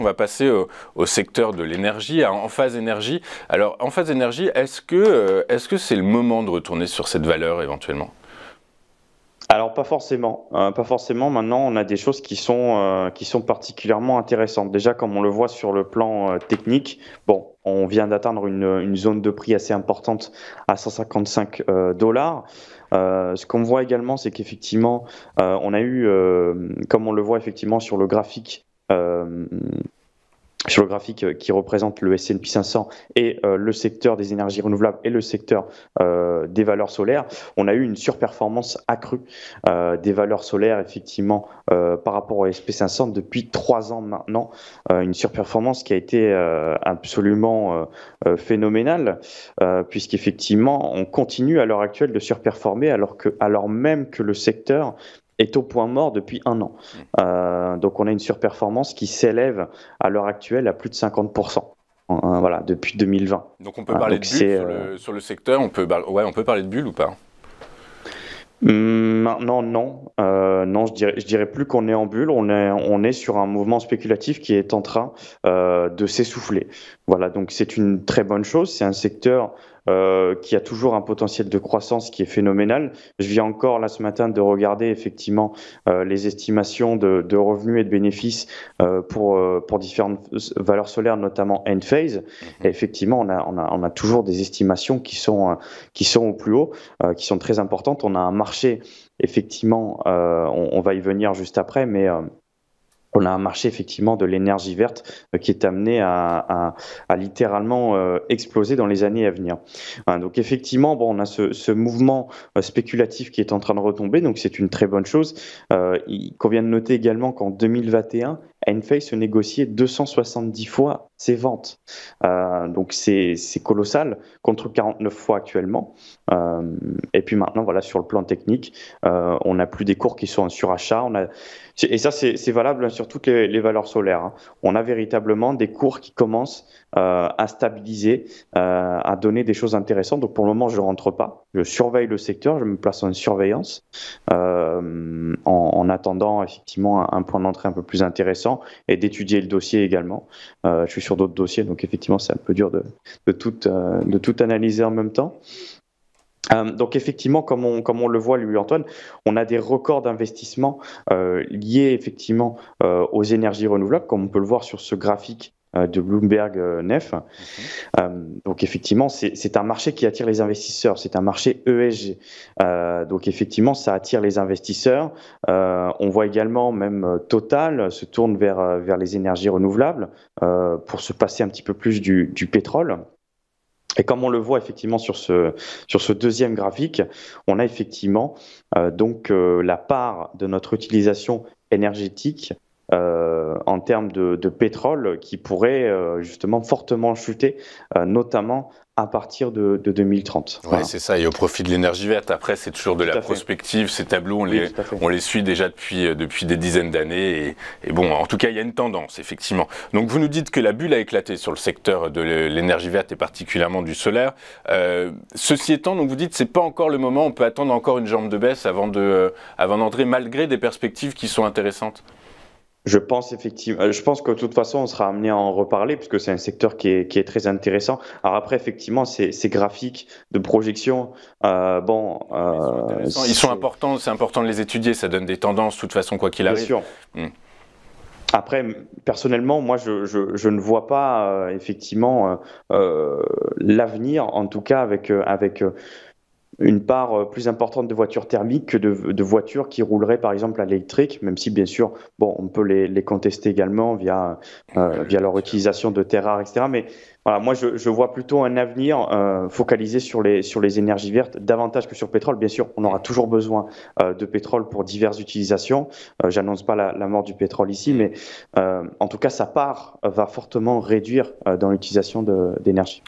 on va passer au, secteur de l'énergie, en phase Énergie. Alors, en phase Énergie, est-ce que c'est euh, -ce c'est le moment de retourner sur cette valeur éventuellement alors pas forcément, hein, pas forcément. Maintenant, on a des choses qui sont euh, qui sont particulièrement intéressantes. Déjà, comme on le voit sur le plan euh, technique, bon, on vient d'atteindre une, zone de prix assez importante à 155 dollars. ce qu'on voit également, c'est qu'effectivement, on a eu, comme on le voit effectivement sur le graphique euh, sur le graphique euh, qui représente le S&P 500 et euh, le secteur des énergies renouvelables et le secteur des valeurs solaires, on a eu une surperformance accrue des valeurs solaires effectivement par rapport au S&P 500 depuis trois ans maintenant, une surperformance qui a été absolument phénoménale puisqu'effectivement on continue à l'heure actuelle de surperformer alors que alors même que le secteur est au point mort depuis un an. Euh, donc on a une surperformance qui s'élève à l'heure actuelle à plus de 50%. Euh, voilà, depuis 2020. Donc on peut euh, parler de bulle sur le, secteur, on peut, ouais, on peut parler de bulle ou pas Maintenant, hmm, non. non, je dirais, je dirais plus qu'on est en bulle. On est, on est sur un mouvement spéculatif qui est en train de s'essouffler. Voilà, donc c'est une très bonne chose. C'est un secteur euh, qui a toujours un potentiel de croissance qui est phénoménal. Je viens encore là ce matin de regarder effectivement euh, les estimations de, de, revenus et de bénéfices euh, pour, euh, pour différentes valeurs solaires, notamment Enphase. Mhm. Et effectivement, on a, on, a, on a toujours des estimations qui sont, euh, qui sont au plus haut, qui sont très importantes. On a un marché, effectivement, on, on, va y venir juste après, mais on a un marché effectivement de l'énergie verte euh, qui est amené à, littéralement euh, exploser dans les années à venir. Hein, donc effectivement, bon, on a ce, ce mouvement euh, spéculatif qui est en train de retomber, donc c'est une très bonne chose. il convient de noter également qu'en 2021, Enphase se négociait 270 fois ses ventes. Euh, donc c'est colossal contre 49 fois actuellement. Euh, et puis maintenant, voilà, sur le plan technique, euh, on n'a plus des cours qui sont en surachat. On a... Et ça, c'est valable sur toutes les, valeurs solaires. Hein. On a véritablement des cours qui commencent à stabiliser, à donner des choses intéressantes. Donc pour le moment, je ne rentre pas. Je surveille le secteur, je me place en surveillance en, attendant effectivement un point d'entrée un peu plus intéressant et d'étudier le dossier également. Euh, je suis sur d'autres dossiers, donc effectivement, c'est un peu dur de, euh, tout, analyser en même temps. Euh, donc effectivement, comme on, le voit, lui, Antoine, on a des records d'investissement liés effectivement aux énergies renouvelables, comme on peut le voir sur ce graphique euh, de Bloomberg euh, Nef. Mhm. Euh, donc effectivement, c'est un marché qui attire les investisseurs, c'est un marché ESG. donc effectivement, ça attire les investisseurs. on voit également même Total se tourne vers, vers les énergies renouvelables pour se passer un petit peu plus du, pétrole. Et comme on le voit effectivement sur ce, sur ce deuxième graphique, on a effectivement donc la part de notre utilisation énergétique en termes de, pétrole qui pourrait euh, justement fortement chuter, euh, notamment à partir de, 2030. Oui, c'est ça, et au profit de l'énergie verte. Après, c'est toujours de la prospective, ces tableaux, on, les, on les suit déjà depuis, euh, depuis des dizaines d'années. Et, et, bon, en tout cas, il y a une tendance, effectivement. Donc, vous nous dites que la bulle a éclaté sur le secteur de l'énergie verte et particulièrement du solaire. ceci étant, donc vous dites, c'est pas encore le moment, on peut attendre encore une jambe de baisse avant d'entrer, de, avant malgré des perspectives qui sont intéressantes. Je pense effectivement. Euh, je pense que de toute façon, on sera amené à en reparler puisque c'est un secteur qui est, très intéressant. Alors après, effectivement, ces, graphiques de projection, euh, bon, euh, ils, sont importants. C'est important de les étudier. Ça donne des tendances, de toute façon, quoi qu'il arrive. Bien sûr. Hmm. Après, personnellement, moi, je, ne vois pas effectivement l'avenir, en tout cas avec avec une part euh, plus importante de voitures thermiques que de, voitures qui rouleraient par exemple à l'électrique, même si bien sûr, bon, on peut les, les contester également via, euh, via leur utilisation de terres rares, etc. Mais voilà, moi je, je vois plutôt un avenir euh, focalisé sur les, sur les énergies vertes davantage que sur pétrole. Bien sûr, on aura toujours besoin de pétrole pour diverses utilisations. J'annonce pas la, mort du pétrole ici, mais en tout cas, sa part va fortement réduire dans l'utilisation d'énergie.